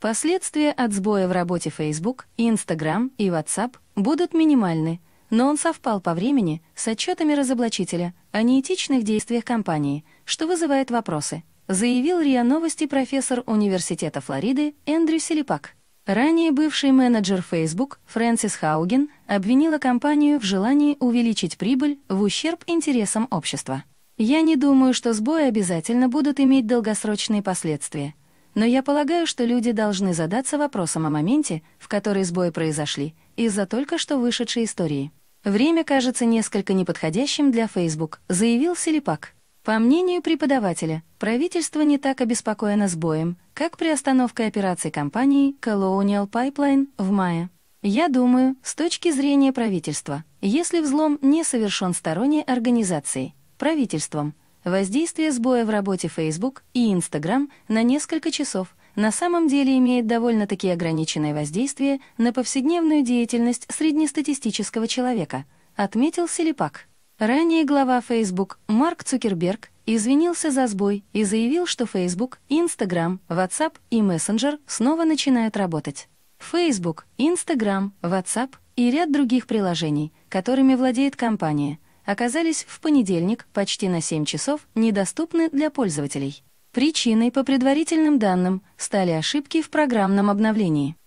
Последствия от сбоя в работе Facebook, Instagram и WhatsApp будут минимальны, но он совпал по времени с отчетами разоблачителя о неэтичных действиях компании, что вызывает вопросы, заявил РИА Новости профессор Университета Флориды Эндрю Селипак. Ранее бывший менеджер Facebook Фрэнсис Хауген обвинила компанию в желании увеличить прибыль в ущерб интересам общества. «Я не думаю, что сбои обязательно будут иметь долгосрочные последствия», но я полагаю, что люди должны задаться вопросом о моменте, в который сбои произошли, из-за только что вышедшей истории. Время кажется несколько неподходящим для Facebook, заявил Селипак. По мнению преподавателя, правительство не так обеспокоено сбоем, как при остановке операции компании Colonial Pipeline в мае. Я думаю, с точки зрения правительства, если взлом не совершен сторонней организацией, правительством, Воздействие сбоя в работе Facebook и Instagram на несколько часов на самом деле имеет довольно-таки ограниченное воздействие на повседневную деятельность среднестатистического человека, отметил Селипак. Ранее глава Facebook Марк Цукерберг извинился за сбой и заявил, что Facebook, Instagram, WhatsApp и Messenger снова начинают работать. Facebook, Instagram, WhatsApp и ряд других приложений, которыми владеет компания – оказались в понедельник почти на 7 часов недоступны для пользователей. Причиной, по предварительным данным, стали ошибки в программном обновлении.